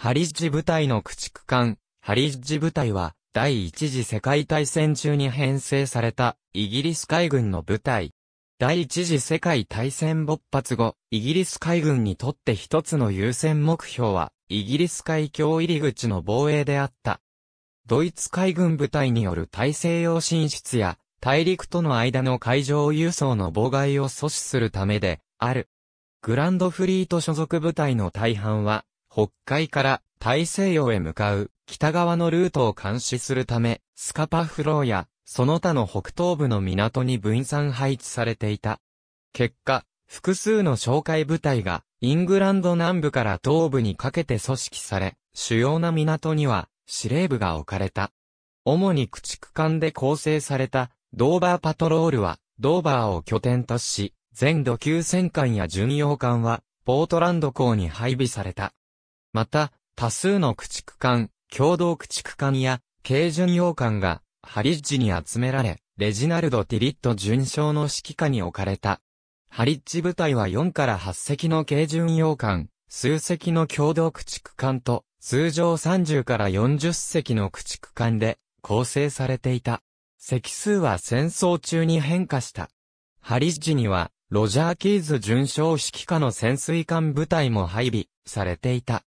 ハリッジ部隊の駆逐艦、ハリッジ部隊は、第一次世界大戦中に編成された、イギリス海軍の部隊。第一次世界大戦勃発後、イギリス海軍にとって一つの優先目標は、イギリス海峡入り口の防衛であった。ドイツ海軍部隊による大西洋進出や、大陸との間の海上輸送の妨害を阻止するためで、ある。グランドフリート所属部隊の大半は、北海から大西洋へ向かう北側のルートを監視するため、スカパフローやその他の北東部の港に分散配置されていた。結果、複数の哨戒部隊がイングランド南部から東部にかけて組織され、主要な港には司令部が置かれた。主に駆逐艦で構成されたドーバーパトロールはドーバーを拠点とし、全土級戦艦や巡洋艦はポートランド港に配備された。また、多数の駆逐艦、共同駆逐艦や、軽巡洋艦が、ハリッジに集められ、レジナルド・ティリット巡将の指揮下に置かれた。ハリッジ部隊は4から8隻の軽巡洋艦、数隻の共同駆逐艦と、通常30から40隻の駆逐艦で構成されていた。隻数は戦争中に変化した。ハリッジには、ロジャー・キーズ巡将指揮下の潜水艦部隊も配備されていた。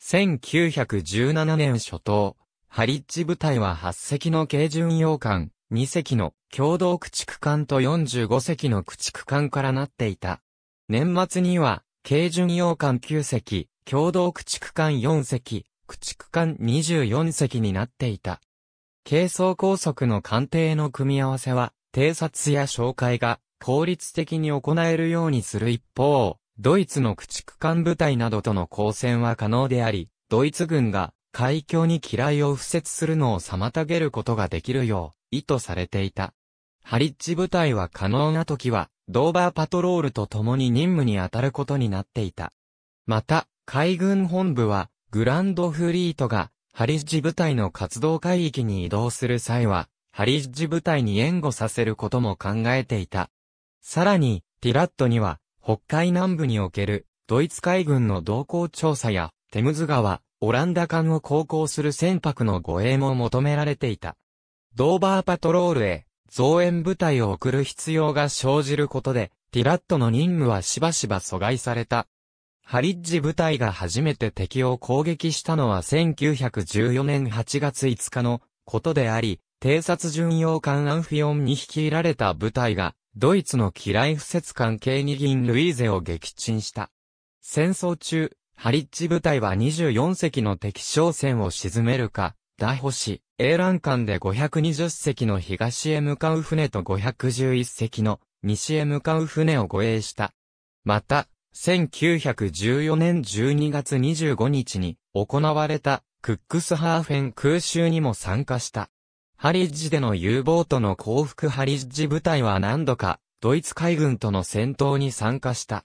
1917年初頭、ハリッジ部隊は8隻の軽巡洋艦、2隻の共同駆逐艦と45隻の駆逐艦からなっていた。年末には、軽巡洋艦9隻、共同駆逐艦4隻、駆逐艦24隻になっていた。軽装高速の艦艇の組み合わせは、偵察や紹介が効率的に行えるようにする一方、ドイツの駆逐艦部隊などとの交戦は可能であり、ドイツ軍が海峡に機雷を敷設するのを妨げることができるよう、意図されていた。ハリッジ部隊は可能な時は、ドーバーパトロールと共に任務に当たることになっていた。また、海軍本部は、グランドフリートが、ハリッジ部隊の活動海域に移動する際は、ハリッジ部隊に援護させることも考えていた。さらに、ティラットには、北海南部におけるドイツ海軍の動向調査やテムズ川、オランダ艦を航行する船舶の護衛も求められていた。ドーバーパトロールへ増援部隊を送る必要が生じることで、ティラットの任務はしばしば阻害された。ハリッジ部隊が初めて敵を攻撃したのは1914年8月5日のことであり、偵察巡洋艦アンフィオンに率いられた部隊がドイツの機雷不設関係二銀ルイーゼを撃沈した。戦争中、ハリッジ部隊は24隻の敵商船を沈めるか、大ホし、A ラン艦で520隻の東へ向かう船と511隻の西へ向かう船を護衛した。また、1914年12月25日に行われたクックスハーフェン空襲にも参加した。ハリッジでの U ボートの降伏ハリッジ部隊は何度か、ドイツ海軍との戦闘に参加した。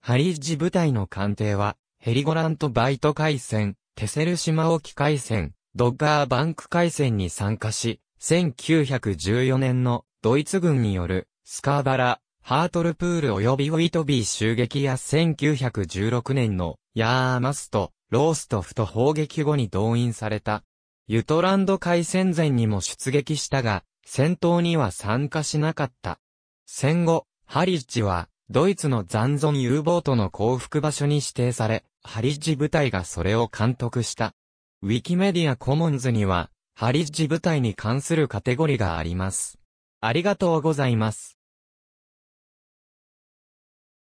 ハリッジ部隊の艦艇は、ヘリゴラントバイト海戦、テセル島沖海戦、ドッガーバンク海戦に参加し、1914年のドイツ軍によるスカーバラ、ハートルプール及びウィトビー襲撃や1916年のヤーマスト、ローストフと砲撃後に動員された。ユトランド海戦前にも出撃したが、戦闘には参加しなかった。戦後、ハリッジは、ドイツの残存 U ボートの降伏場所に指定され、ハリッジ部隊がそれを監督した。ウィキメディアコモンズには、ハリッジ部隊に関するカテゴリがあります。ありがとうございます。